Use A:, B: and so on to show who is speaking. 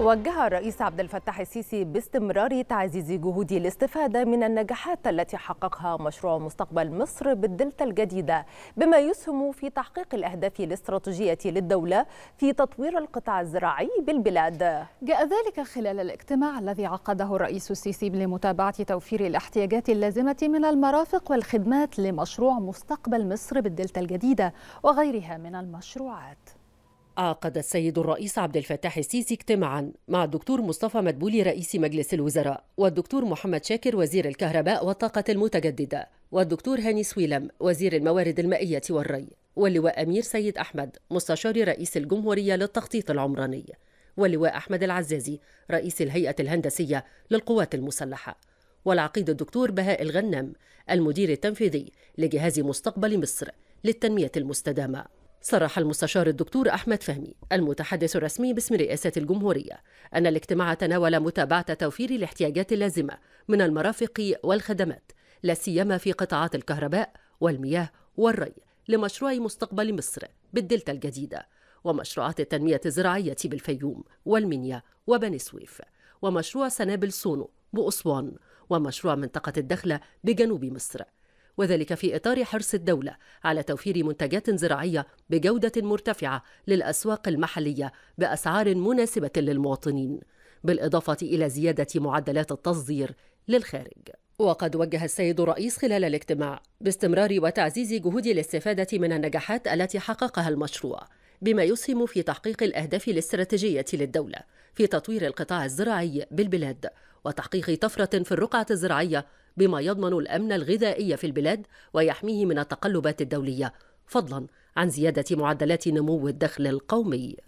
A: وجه الرئيس عبد الفتاح السيسي باستمرار تعزيز جهود الاستفادة من النجاحات التي حققها مشروع مستقبل مصر بالدلتا الجديدة بما يسهم في تحقيق الأهداف الاستراتيجية للدولة في تطوير القطاع الزراعي بالبلاد
B: جاء ذلك خلال الاجتماع الذي عقده الرئيس السيسي لمتابعة توفير الاحتياجات اللازمة من المرافق والخدمات لمشروع مستقبل مصر بالدلتا الجديدة وغيرها من المشروعات
C: عقد السيد الرئيس عبد الفتاح السيسي اجتماعا مع الدكتور مصطفى مدبولي رئيس مجلس الوزراء والدكتور محمد شاكر وزير الكهرباء والطاقة المتجددة والدكتور هاني سويلم وزير الموارد المائية والري واللواء أمير سيد أحمد مستشار رئيس الجمهورية للتخطيط العمراني واللواء أحمد العزازي رئيس الهيئة الهندسية للقوات المسلحة والعقيد الدكتور بهاء الغنام المدير التنفيذي لجهاز مستقبل مصر للتنمية المستدامة صرح المستشار الدكتور أحمد فهمي المتحدث الرسمي باسم رئاسة الجمهورية أن الاجتماع تناول متابعة توفير الاحتياجات اللازمة من المرافق والخدمات لا سيما في قطاعات الكهرباء والمياه والري لمشروع مستقبل مصر بالدلتا الجديدة ومشروعات التنمية الزراعية بالفيوم والمنيا وبني سويف ومشروع سنابل سونو بأسوان ومشروع منطقة الدخلة بجنوب مصر وذلك في إطار حرص الدولة على توفير منتجات زراعية بجودة مرتفعة للأسواق المحلية بأسعار مناسبة للمواطنين بالإضافة إلى زيادة معدلات التصدير للخارج وقد وجه السيد الرئيس خلال الاجتماع باستمرار وتعزيز جهود الاستفادة من النجاحات التي حققها المشروع بما يسهم في تحقيق الأهداف الاستراتيجية للدولة في تطوير القطاع الزراعي بالبلاد وتحقيق طفرة في الرقعة الزراعية بما يضمن الأمن الغذائي في البلاد ويحميه من التقلبات الدولية فضلا عن زيادة معدلات نمو الدخل القومي